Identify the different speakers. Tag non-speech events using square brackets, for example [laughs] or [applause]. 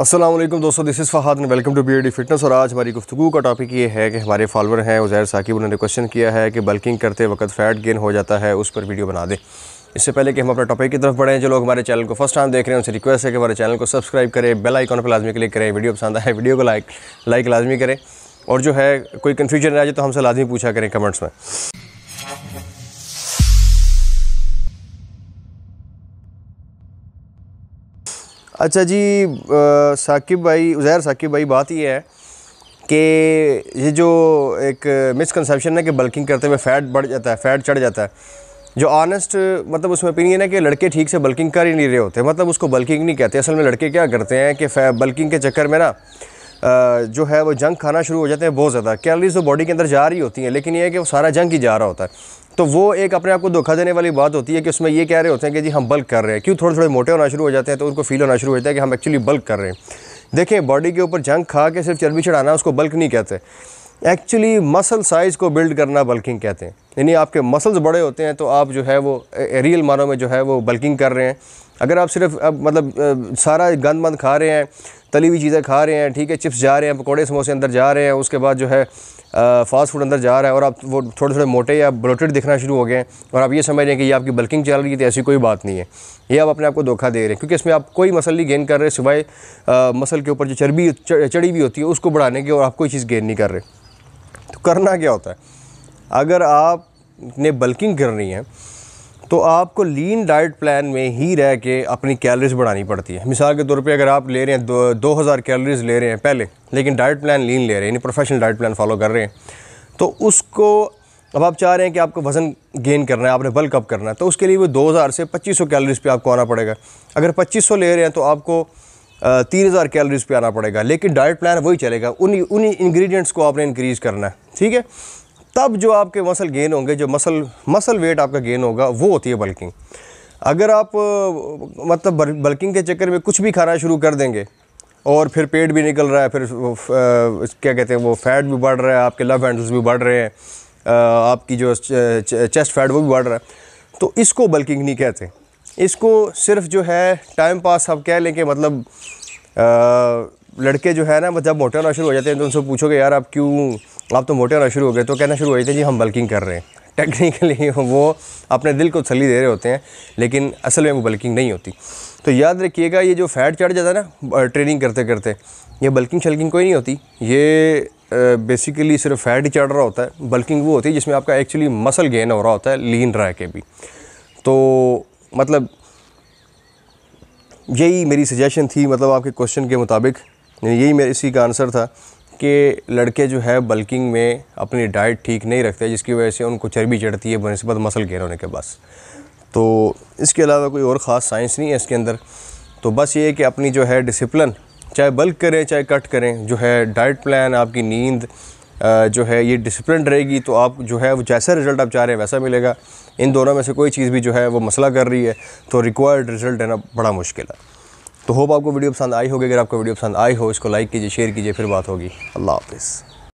Speaker 1: असलम दोस्तों this is Fahad and welcome to B D fitness और आज हमारी गुफ्तु का टॉपिक ये है कि हमारे फॉलोर हैं उज़ैर साकिब उन्होंने क्वेश्चन किया है कि बल्किंग करते वक्त फ़ैट गेन हो जाता है उस पर वीडियो बना दें इससे पहले कि हम अपने टॉपिक की तरफ बढ़ें जो लोग हमारे चैनल को फर्स्ट टाइम देख रहे हैं उनसे रिक्वेस्ट है कि हमारे चैनल को सब्सक्राइब करें बेल आइकॉन पर लाजमी क्लिक करें वीडियो पसंद आए वीडियो को लाइक लाइक लाजमी करें और जो है कोई कन्फ्यूजन रह जाए तो हमसे लाजमी पूछा करें कमेंट्स में अच्छा जी साकिब भाई उज़ैर साकिब भाई बात यह है कि ये जो एक मिसकनसप्शन है कि बल्किंग करते हुए फ़ैट बढ़ जाता है फ़ैट चढ़ जाता है जो ऑनेस्ट मतलब उसमें ओपिनियन है कि लड़के ठीक से बल्किंग कर ही नहीं रहे होते मतलब उसको बल्किंग नहीं कहते असल में लड़के क्या करते हैं कि बल्किंग के चक्कर में ना जो है वो जंग खाना शुरू हो जाते हैं बहुत ज़्यादा कैलरीज तो बॉडी के अंदर जा रही होती हैं लेकिन ये है कि वो सारा जंक ही जा रहा होता है तो वो एक अपने आप को धोखा देने वाली बात होती है कि उसमें ये कह रहे होते हैं कि जी हम बल्क कर रहे हैं क्यों थोड़े थोड़े मोटे होना शुरू हो जाते हैं तो उनको फील होना शुरू हो जाता है कि हम एक्चुअली बल्क कर रहे हैं देखें बॉडी के ऊपर जंक खा के सिर्फ चर्बी चढ़ाना उसको बल्क नहीं कहते एक्चुअली मसल साइज़ को बिल्ड करना बल्किंग कहते हैं यानी आपके मसल्स बड़े होते हैं तो आप जो है वो रियल मानों में जो है वो बल्किंग कर रहे हैं अगर आप सिर्फ अब मतलब सारा गंद मंद खा रहे हैं तली हुई चीज़ें खा रहे हैं ठीक है चिप्स जा रहे हैं पकौड़े समोसे अंदर जा रहे हैं उसके बाद जो है फास्ट फूड अंदर जा रहा है और आप वो थोड़े थोड़े मोटे या ब्लोटेड दिखना शुरू हो गए हैं और आप ये समझ रहे हैं कि ये आपकी बल्किंग चल रही है तो ऐसी कोई बात नहीं है ये आप अपने आप को धोखा दे रहे हैं क्योंकि इसमें आप कोई मसल नहीं गेन कर रहे सिवाय मसल के ऊपर जो चर्बी चढ़ी हुई होती है उसको बढ़ाने की और आप कोई चीज़ गेन नहीं कर रहे तो करना क्या होता है अगर आप ने बल्किंग करनी है तो आपको लीन डाइट प्लान में ही रह के अपनी कैलोरीज बढ़ानी पड़ती है मिसाल के तौर पे अगर आप ले रहे हैं दो दो हज़ार कैलोरीज ले रहे हैं पहले लेकिन डाइट प्लान लीन ले रहे हैं यानी प्रोफेशनल डाइट प्लान फॉलो कर रहे हैं तो उसको अब आप चाह रहे हैं कि आपको वज़न गेन करना है आपने बल्क अप करना है तो उसके लिए वो 2000 से 2500 कैलोरीज़ पे आपको आना पड़ेगा अगर 2500 ले रहे हैं तो आपको तीन हज़ार कैलोरीज़ पे आना पड़ेगा लेकिन डाइट प्लान वही चलेगा उन्हीं उन्हीं इंग्रेडिएंट्स को आपने इंक्रीज़ करना है ठीक है तब जो आपके मसल गेन होंगे जो मसल मसल वेट आपका गेन होगा वो होती है बल्किंग अगर आप मतलब बल्किंग के चक्कर में कुछ भी खाना शुरू कर देंगे और फिर पेट भी निकल रहा है फिर क्या कहते हैं वो फैट भी बढ़ रहा है आपके लव हैंडल्स भी बढ़ रहे हैं आपकी जो चेस्ट फैट वो भी बढ़ रहा है तो इसको बल्किंग नहीं कहते इसको सिर्फ जो है टाइम पास हम कह लें कि मतलब आ, लड़के जो है ना जब मोटे होना शुरू हो जाते हैं तो उनसे पूछोगे यार आप क्यों आप तो मोटे होना शुरू हो गए तो कहना शुरू हो थे जी हम बल्किंग कर रहे हैं टेक्निकली [laughs] वो अपने दिल को तसली दे रहे होते हैं लेकिन असल में वो बल्किंग नहीं होती तो याद रखिएगा ये जो फैट चढ़ जाता है ना ट्रेनिंग करते करते ये बल्किंग शल्किंग कोई नहीं होती ये बेसिकली सिर्फ फैट ही चढ़ रहा होता है बल्किंग वो होती है जिसमें आपका एक्चुअली मसल गेन हो रहा होता है लीन रह के भी तो मतलब यही मेरी सजेशन थी मतलब आपके क्वेश्चन के मुताबिक यही मेरे इसी का आंसर था के लड़के जो है बल्किंग में अपनी डाइट ठीक नहीं रखते जिसकी वजह से उनको चर्बी चढ़ती है बनस्बत मसल गेन होने के पास तो इसके अलावा कोई और ख़ास साइंस नहीं है इसके अंदर तो बस ये कि अपनी जो है डिसिप्लिन चाहे बल्क करें चाहे कट करें जो है डाइट प्लान आपकी नींद जो है ये डिसिप्लिन रहेगी तो आप जो है वो जैसा रिज़ल्ट आप चाह रहे हैं वैसा मिलेगा इन दोनों में से कोई चीज़ भी जो है वो मसला कर रही है तो रिक्वायर्ड रिज़ल्ट देना बड़ा मुश्किल है तो होप आपको वीडियो पसंद आई होगी अगर आपको वीडियो पसंद आई हो इसको लाइक कीजिए शेयर कीजिए फिर बात होगी अल्लाह हाफिज़